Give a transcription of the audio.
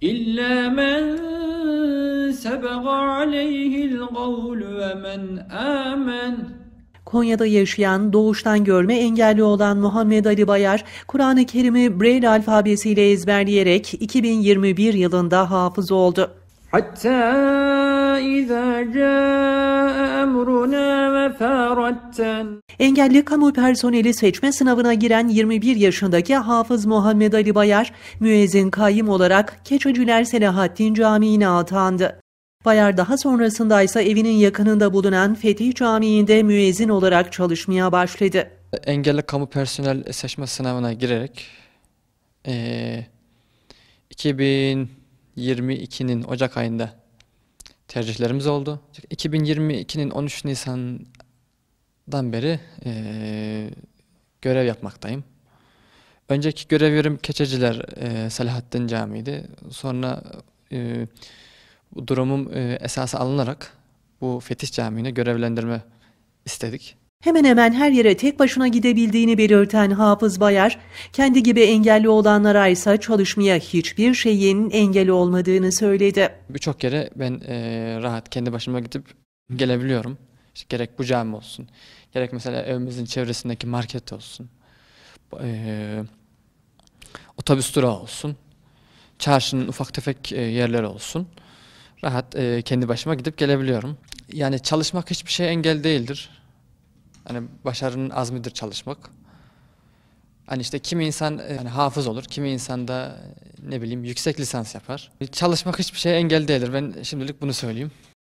İlla men sebaga aleyhil gavlu ve men amen. Konya'da yaşayan, doğuştan görme engelli olan Muhammed Ali Bayar, Kur'an-ı Kerim'i Braille alfabesiyle ezberleyerek 2021 yılında hafız oldu. Hatta اِذَا جَاءَ اَمْرُنَا وَفَارَتَّنْ Engelli kamu personeli seçme sınavına giren 21 yaşındaki Hafız Muhammed Ali Bayar, müezzin kayyım olarak Keçeciler Selahattin Camii'ne atandı. Bayar daha sonrasında ise evinin yakınında bulunan Fetih Camii'nde müezzin olarak çalışmaya başladı. Engelli kamu personel seçme sınavına girerek e, 2022'nin Ocak ayında tercihlerimiz oldu. 2022'nin 13 Nisan dan beri e, görev yapmaktayım. Önceki görev yerim Keçeciler e, Selahattin Camii'ydi. Sonra e, bu durumum e, esası alınarak bu Fetih Camii'ne görevlendirme istedik. Hemen hemen her yere tek başına gidebildiğini belirten Hafız Bayar, kendi gibi engelli olanlara ise çalışmaya hiçbir şeyin engeli olmadığını söyledi. Birçok yere ben e, rahat kendi başıma gidip gelebiliyorum. İşte gerek bu cami olsun, gerek mesela evimizin çevresindeki market olsun, e, otobüs durağı olsun, çarşının ufak tefek yerleri olsun. Rahat e, kendi başıma gidip gelebiliyorum. Yani çalışmak hiçbir şey engel değildir. Hani başarının azmidir çalışmak. Hani işte kimi insan yani hafız olur, kimi insan da ne bileyim yüksek lisans yapar. Çalışmak hiçbir şey engel değildir. Ben şimdilik bunu söyleyeyim.